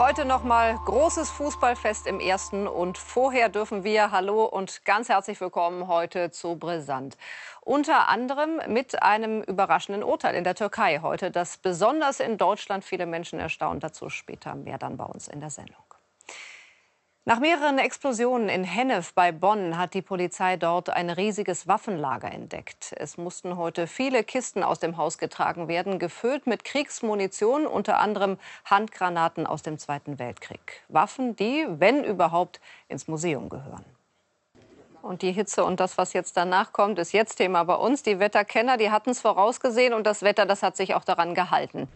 heute nochmal großes Fußballfest im ersten und vorher dürfen wir Hallo und ganz herzlich willkommen heute zu Brisant. Unter anderem mit einem überraschenden Urteil in der Türkei heute, das besonders in Deutschland viele Menschen erstaunt. Dazu später mehr dann bei uns in der Sendung. Nach mehreren Explosionen in Hennef bei Bonn hat die Polizei dort ein riesiges Waffenlager entdeckt. Es mussten heute viele Kisten aus dem Haus getragen werden, gefüllt mit Kriegsmunition, unter anderem Handgranaten aus dem Zweiten Weltkrieg. Waffen, die, wenn überhaupt, ins Museum gehören. Und die Hitze und das, was jetzt danach kommt, ist jetzt Thema bei uns. Die Wetterkenner, die hatten es vorausgesehen und das Wetter, das hat sich auch daran gehalten.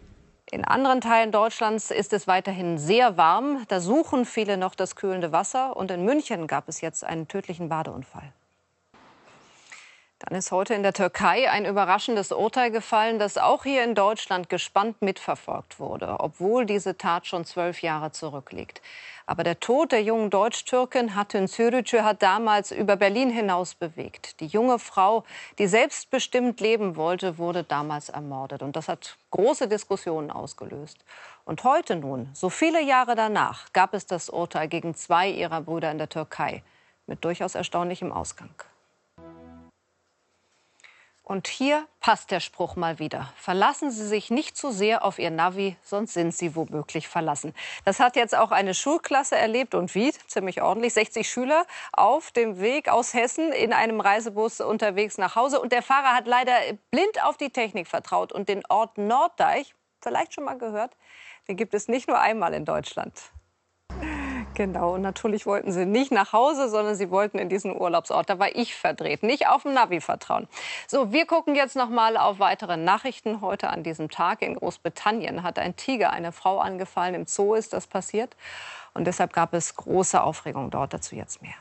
In anderen Teilen Deutschlands ist es weiterhin sehr warm. Da suchen viele noch das kühlende Wasser. Und in München gab es jetzt einen tödlichen Badeunfall. Dann ist heute in der Türkei ein überraschendes Urteil gefallen, das auch hier in Deutschland gespannt mitverfolgt wurde, obwohl diese Tat schon zwölf Jahre zurückliegt. Aber der Tod der jungen Deutsch-Türkin Hatun Sürücü hat damals über Berlin hinaus bewegt. Die junge Frau, die selbstbestimmt leben wollte, wurde damals ermordet. Und das hat große Diskussionen ausgelöst. Und heute nun, so viele Jahre danach, gab es das Urteil gegen zwei ihrer Brüder in der Türkei. Mit durchaus erstaunlichem Ausgang. Und hier passt der Spruch mal wieder. Verlassen Sie sich nicht zu sehr auf Ihr Navi, sonst sind Sie womöglich verlassen. Das hat jetzt auch eine Schulklasse erlebt und wie, ziemlich ordentlich, 60 Schüler auf dem Weg aus Hessen in einem Reisebus unterwegs nach Hause. Und der Fahrer hat leider blind auf die Technik vertraut und den Ort Norddeich, vielleicht schon mal gehört, den gibt es nicht nur einmal in Deutschland. Genau, und natürlich wollten sie nicht nach Hause, sondern sie wollten in diesen Urlaubsort. Da war ich verdreht, nicht auf dem Navi vertrauen. So, wir gucken jetzt noch mal auf weitere Nachrichten heute an diesem Tag. In Großbritannien hat ein Tiger eine Frau angefallen. Im Zoo ist das passiert. Und deshalb gab es große Aufregung dort. Dazu jetzt mehr.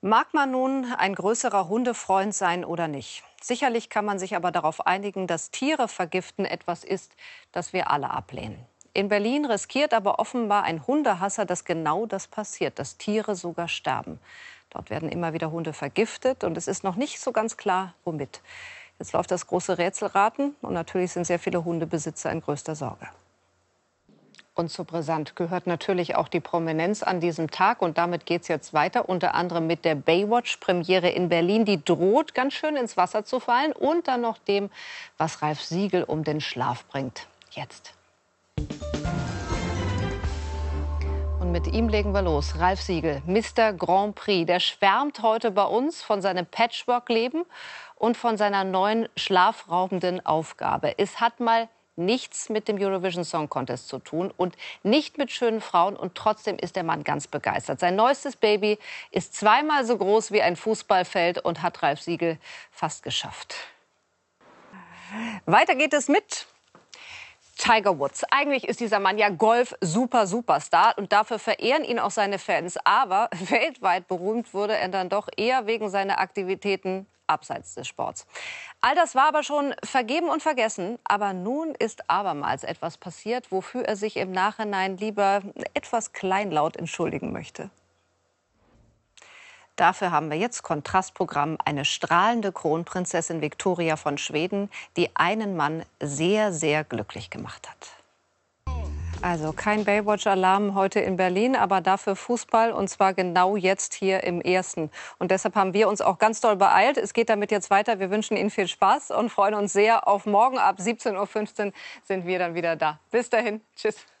Mag man nun ein größerer Hundefreund sein oder nicht? Sicherlich kann man sich aber darauf einigen, dass Tiere vergiften etwas ist, das wir alle ablehnen. In Berlin riskiert aber offenbar ein Hundehasser, dass genau das passiert, dass Tiere sogar sterben. Dort werden immer wieder Hunde vergiftet und es ist noch nicht so ganz klar, womit. Jetzt läuft das große Rätselraten und natürlich sind sehr viele Hundebesitzer in größter Sorge. Und zu brisant gehört natürlich auch die Prominenz an diesem Tag. Und damit geht es jetzt weiter, unter anderem mit der Baywatch-Premiere in Berlin. Die droht ganz schön ins Wasser zu fallen. Und dann noch dem, was Ralf Siegel um den Schlaf bringt. Jetzt. Und mit ihm legen wir los. Ralf Siegel, Mr. Grand Prix, der schwärmt heute bei uns von seinem Patchwork-Leben und von seiner neuen schlafraubenden Aufgabe. Es hat mal nichts mit dem Eurovision Song Contest zu tun und nicht mit schönen Frauen und trotzdem ist der Mann ganz begeistert. Sein neuestes Baby ist zweimal so groß wie ein Fußballfeld und hat Ralf Siegel fast geschafft. Weiter geht es mit Tiger Woods. Eigentlich ist dieser Mann ja Golf-Super-Superstar und dafür verehren ihn auch seine Fans. Aber weltweit berühmt wurde er dann doch eher wegen seiner Aktivitäten abseits des Sports. All das war aber schon vergeben und vergessen. Aber nun ist abermals etwas passiert, wofür er sich im Nachhinein lieber etwas kleinlaut entschuldigen möchte. Dafür haben wir jetzt Kontrastprogramm eine strahlende Kronprinzessin Victoria von Schweden, die einen Mann sehr, sehr glücklich gemacht hat. Also kein Baywatch-Alarm heute in Berlin, aber dafür Fußball und zwar genau jetzt hier im ersten. Und deshalb haben wir uns auch ganz doll beeilt. Es geht damit jetzt weiter. Wir wünschen Ihnen viel Spaß und freuen uns sehr auf morgen. Ab 17.15 Uhr sind wir dann wieder da. Bis dahin. Tschüss.